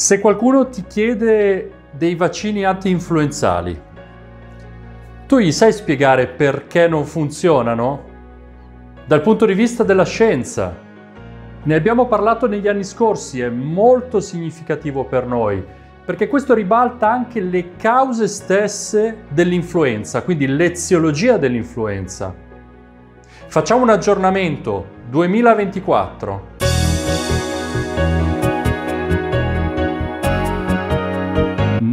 Se qualcuno ti chiede dei vaccini anti-influenzali, tu gli sai spiegare perché non funzionano? Dal punto di vista della scienza, ne abbiamo parlato negli anni scorsi, è molto significativo per noi, perché questo ribalta anche le cause stesse dell'influenza, quindi l'eziologia dell'influenza. Facciamo un aggiornamento 2024.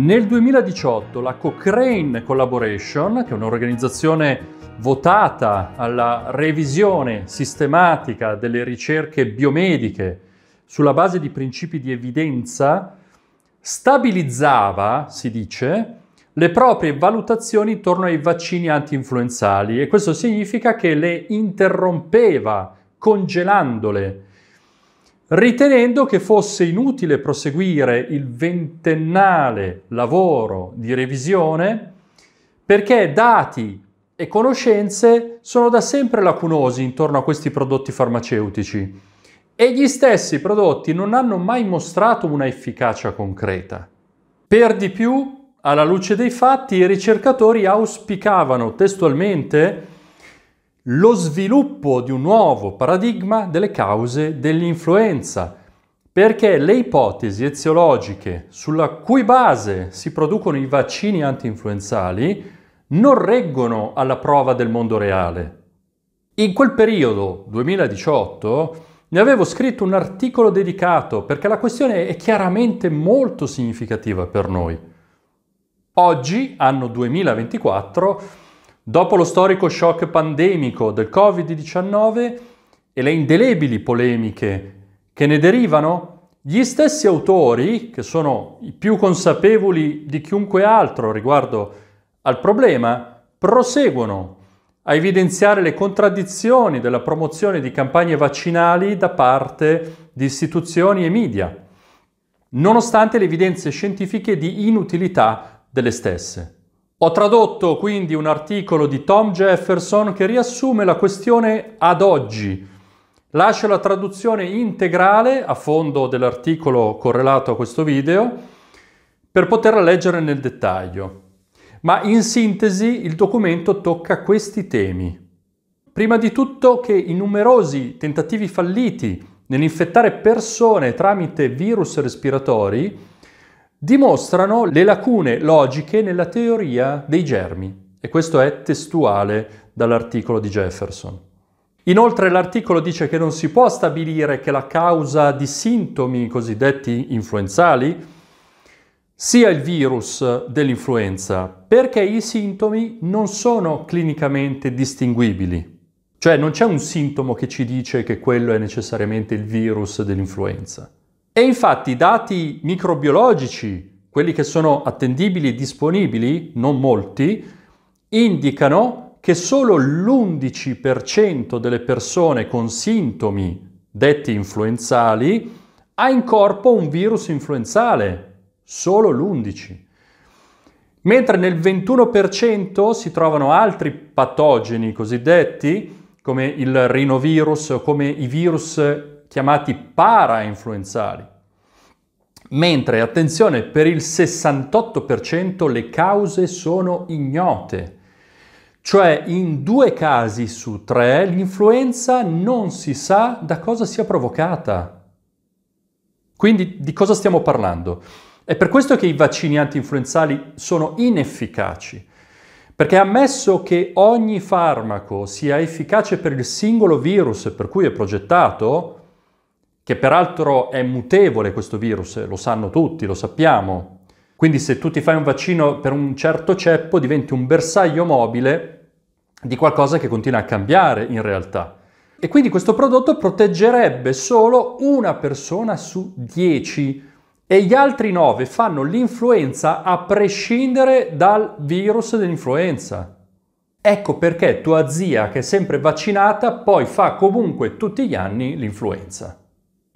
Nel 2018 la Cochrane Collaboration, che è un'organizzazione votata alla revisione sistematica delle ricerche biomediche sulla base di principi di evidenza, stabilizzava, si dice, le proprie valutazioni intorno ai vaccini anti-influenzali e questo significa che le interrompeva congelandole ritenendo che fosse inutile proseguire il ventennale lavoro di revisione perché dati e conoscenze sono da sempre lacunosi intorno a questi prodotti farmaceutici e gli stessi prodotti non hanno mai mostrato una efficacia concreta. Per di più, alla luce dei fatti, i ricercatori auspicavano testualmente lo sviluppo di un nuovo paradigma delle cause dell'influenza, perché le ipotesi eziologiche sulla cui base si producono i vaccini anti-influenzali non reggono alla prova del mondo reale. In quel periodo, 2018, ne avevo scritto un articolo dedicato perché la questione è chiaramente molto significativa per noi. Oggi, anno 2024, Dopo lo storico shock pandemico del Covid-19 e le indelebili polemiche che ne derivano, gli stessi autori, che sono i più consapevoli di chiunque altro riguardo al problema, proseguono a evidenziare le contraddizioni della promozione di campagne vaccinali da parte di istituzioni e media, nonostante le evidenze scientifiche di inutilità delle stesse. Ho tradotto quindi un articolo di Tom Jefferson che riassume la questione ad oggi. Lascio la traduzione integrale a fondo dell'articolo correlato a questo video per poterla leggere nel dettaglio. Ma in sintesi il documento tocca questi temi. Prima di tutto che i numerosi tentativi falliti nell'infettare persone tramite virus respiratori dimostrano le lacune logiche nella teoria dei germi. E questo è testuale dall'articolo di Jefferson. Inoltre l'articolo dice che non si può stabilire che la causa di sintomi cosiddetti influenzali sia il virus dell'influenza perché i sintomi non sono clinicamente distinguibili. Cioè non c'è un sintomo che ci dice che quello è necessariamente il virus dell'influenza. E infatti i dati microbiologici, quelli che sono attendibili e disponibili, non molti, indicano che solo l'11% delle persone con sintomi detti influenzali ha in corpo un virus influenzale, solo l'11%. Mentre nel 21% si trovano altri patogeni cosiddetti, come il rinovirus o come i virus chiamati para-influenzali, mentre, attenzione, per il 68% le cause sono ignote. Cioè in due casi su tre l'influenza non si sa da cosa sia provocata. Quindi di cosa stiamo parlando? È per questo che i vaccini anti-influenzali sono inefficaci, perché ammesso che ogni farmaco sia efficace per il singolo virus per cui è progettato, che peraltro è mutevole questo virus, eh, lo sanno tutti, lo sappiamo. Quindi se tu ti fai un vaccino per un certo ceppo diventi un bersaglio mobile di qualcosa che continua a cambiare in realtà. E quindi questo prodotto proteggerebbe solo una persona su dieci e gli altri nove fanno l'influenza a prescindere dal virus dell'influenza. Ecco perché tua zia che è sempre vaccinata poi fa comunque tutti gli anni l'influenza.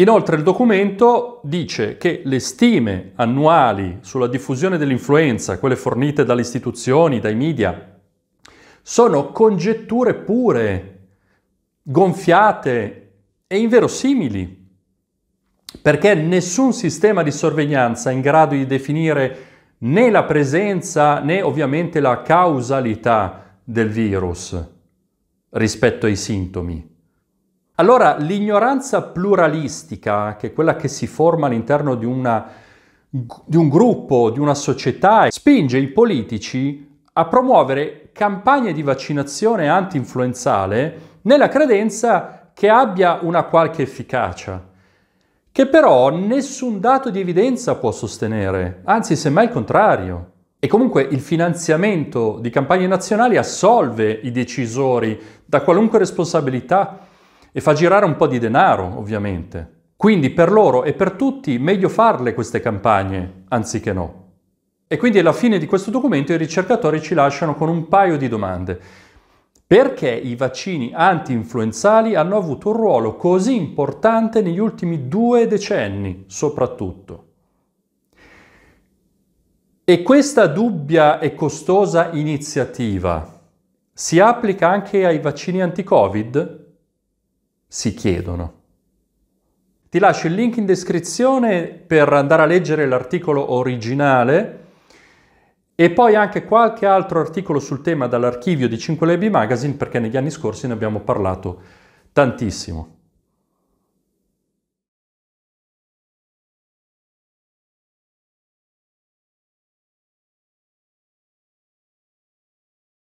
Inoltre il documento dice che le stime annuali sulla diffusione dell'influenza, quelle fornite dalle istituzioni, dai media, sono congetture pure, gonfiate e inverosimili, perché nessun sistema di sorveglianza è in grado di definire né la presenza né ovviamente la causalità del virus rispetto ai sintomi. Allora l'ignoranza pluralistica, che è quella che si forma all'interno di, una, di un gruppo, di una società, spinge i politici a promuovere campagne di vaccinazione anti-influenzale nella credenza che abbia una qualche efficacia, che però nessun dato di evidenza può sostenere, anzi semmai il contrario. E comunque il finanziamento di campagne nazionali assolve i decisori da qualunque responsabilità e fa girare un po' di denaro, ovviamente. Quindi per loro e per tutti meglio farle queste campagne anziché no. E quindi alla fine di questo documento i ricercatori ci lasciano con un paio di domande. Perché i vaccini anti-influenzali hanno avuto un ruolo così importante negli ultimi due decenni, soprattutto? E questa dubbia e costosa iniziativa si applica anche ai vaccini anti-Covid? si chiedono. Ti lascio il link in descrizione per andare a leggere l'articolo originale e poi anche qualche altro articolo sul tema dall'archivio di 5 Lebi Magazine perché negli anni scorsi ne abbiamo parlato tantissimo.